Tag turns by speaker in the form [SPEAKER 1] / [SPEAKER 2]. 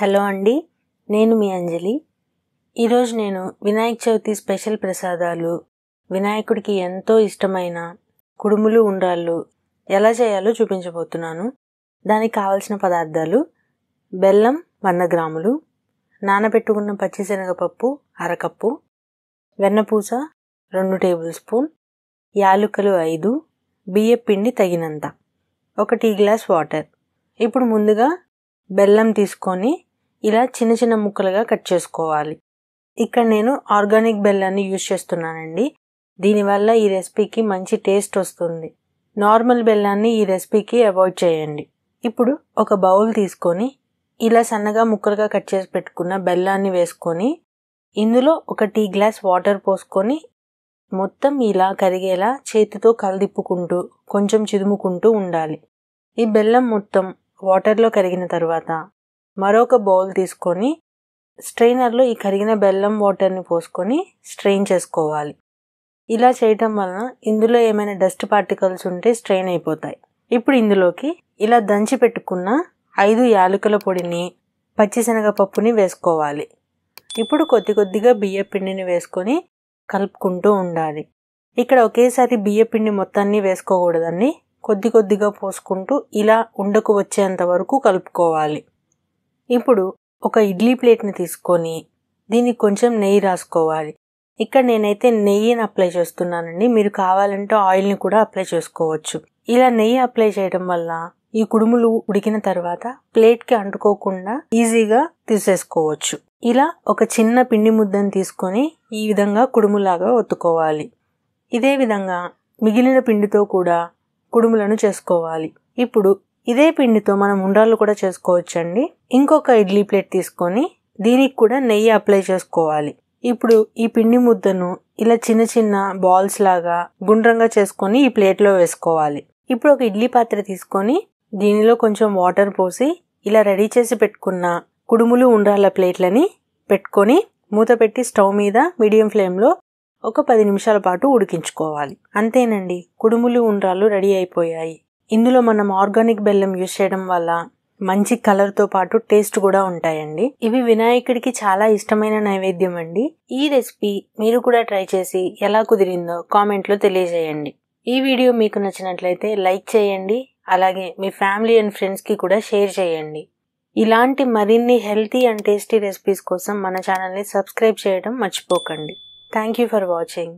[SPEAKER 1] hello అండి నేను మీ అంజలి ఈరోజు నేను వినాయక చవితి స్పెషల్ ప్రసాదాలు వినాయకుడికి ఎంతో ఇష్టమైన కుడుములు ఉండాళ్ళు ఎలా చేయాలో చూపించబోతున్నాను దానికి కావలసిన పదార్థాలు బెల్లం వంద గ్రాములు నానబెట్టుకున్న పచ్చిశనగపప్పు అరకప్పు వెన్నపూస రెండు టేబుల్ స్పూన్ యాలుకలు ఐదు బియ్యపిండి తగినంత ఒక టీ గ్లాస్ వాటర్ ఇప్పుడు ముందుగా బెల్లం తీసుకొని ఇలా చిన్న చిన్న ముక్కలుగా కట్ చేసుకోవాలి ఇక్కడ నేను ఆర్గానిక్ బెల్లాన్ని యూజ్ చేస్తున్నానండి దీనివల్ల ఈ రెసిపీకి మంచి టేస్ట్ వస్తుంది నార్మల్ బెల్లాన్ని ఈ రెసిపీకి అవాయిడ్ చేయండి ఇప్పుడు ఒక బౌల్ తీసుకొని ఇలా సన్నగా ముక్కలుగా కట్ చేసి పెట్టుకున్న బెల్లాన్ని వేసుకొని ఇందులో ఒక టీ గ్లాస్ వాటర్ పోసుకొని మొత్తం ఇలా కరిగేలా చేతితో కలదిప్పుకుంటూ కొంచెం చిదుముకుంటూ ఉండాలి ఈ బెల్లం మొత్తం వాటర్లో కరిగిన తర్వాత మరొక బౌల్ తీసుకొని స్ట్రైనర్లో ఈ కరిగిన బెల్లం వాటర్ని పోసుకొని స్ట్రెయిన్ చేసుకోవాలి ఇలా చేయటం వలన ఇందులో ఏమైనా డస్ట్ పార్టికల్స్ ఉంటే స్ట్రెయిన్ అయిపోతాయి ఇప్పుడు ఇందులోకి ఇలా దంచి పెట్టుకున్న ఐదు యాలకుల పొడిని పచ్చిశనగపప్పుని వేసుకోవాలి ఇప్పుడు కొద్ది కొద్దిగా బియ్య పిండిని వేసుకొని కలుపుకుంటూ ఉండాలి ఇక్కడ ఒకేసారి బియ్య పిండి మొత్తాన్ని వేసుకోకూడదని కొద్ది కొద్దిగా పోసుకుంటూ ఇలా ఉండకు వచ్చేంత వరకు కలుపుకోవాలి ఇప్పుడు ఒక ఇడ్లీ ప్లేట్ని తీసుకొని దీనికి కొంచెం నెయ్యి రాసుకోవాలి ఇక్కడ నేనైతే నెయ్యిని అప్లై చేస్తున్నానండి మీరు కావాలంటే ఆయిల్ని కూడా అప్లై చేసుకోవచ్చు ఇలా నెయ్యి అప్లై చేయడం వల్ల ఈ కుడుములు ఉడికిన తర్వాత ప్లేట్కి అంటుకోకుండా ఈజీగా తీసేసుకోవచ్చు ఇలా ఒక చిన్న పిండి ముద్దను తీసుకొని ఈ విధంగా కుడుములాగా ఒత్తుకోవాలి ఇదే విధంగా మిగిలిన పిండితో కూడా కుడుములను చేసుకోవాలి ఇప్పుడు ఇదే పిండితో మనం ఉండ్రాళ్ళు కూడా చేసుకోవచ్చండి ఇంకొక ఇడ్లీ ప్లేట్ తీసుకొని దీనికి కూడా నెయ్యి అప్లై చేసుకోవాలి ఇప్పుడు ఈ పిండి ముద్దను ఇలా చిన్న చిన్న బాల్స్ లాగా గుండ్రంగా చేసుకొని ఈ ప్లేట్లో వేసుకోవాలి ఇప్పుడు ఒక ఇడ్లీ పాత్ర తీసుకొని దీనిలో కొంచెం వాటర్ పోసి ఇలా రెడీ చేసి పెట్టుకున్న కుడుములు ఉండ్రాల ప్లేట్లని పెట్టుకొని మూత పెట్టి స్టవ్ మీద మీడియం ఫ్లేమ్లో ఒక పది నిమిషాల పాటు ఉడికించుకోవాలి అంతేనండి కుడుములు ఉండ్రాళ్ళు రెడీ అయిపోయాయి ఇందులో మనం ఆర్గానిక్ బెల్లం యూజ్ చేయడం వల్ల మంచి కలర్తో పాటు టేస్ట్ కూడా ఉంటాయండి ఇవి వినాయకుడికి చాలా ఇష్టమైన నైవేద్యం అండి ఈ రెసిపీ మీరు కూడా ట్రై చేసి ఎలా కుదిరిందో కామెంట్లో తెలియజేయండి ఈ వీడియో మీకు నచ్చినట్లయితే లైక్ చేయండి అలాగే మీ ఫ్యామిలీ అండ్ ఫ్రెండ్స్కి కూడా షేర్ చేయండి ఇలాంటి మరిన్ని హెల్తీ అండ్ టేస్టీ రెసిపీస్ కోసం మన ఛానల్ని సబ్స్క్రైబ్ చేయడం మర్చిపోకండి థ్యాంక్ యూ ఫర్ వాచింగ్